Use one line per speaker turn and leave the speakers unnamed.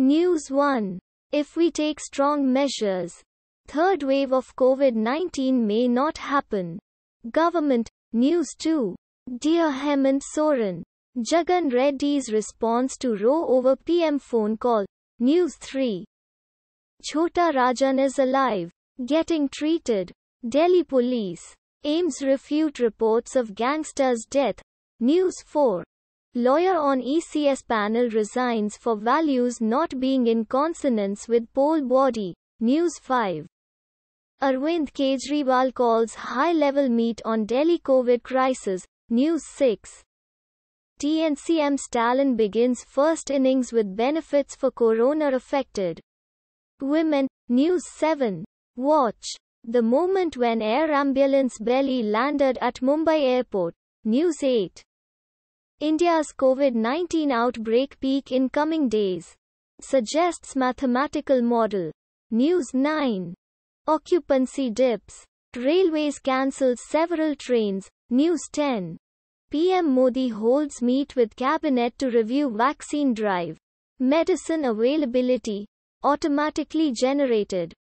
News 1. If we take strong measures, third wave of COVID-19 may not happen. Government, News 2. Dear Hemant Soren, Jagan Reddy's response to row over PM phone call. News 3. Chota Rajan is alive, getting treated. Delhi police aims refute reports of gangster's death. News 4. Lawyer on ECS panel resigns for values not being in consonance with poll body. News 5. Arvind Kejriwal calls high-level meet on Delhi COVID crisis. News 6. TNCM Stalin begins first innings with benefits for corona affected women. News 7. Watch. The moment when air ambulance belly landed at Mumbai airport. News 8. India's COVID-19 outbreak peak in coming days. Suggests mathematical model. News 9. Occupancy dips. Railways cancels several trains. News 10. PM Modi holds meet with cabinet to review vaccine drive. Medicine availability automatically generated.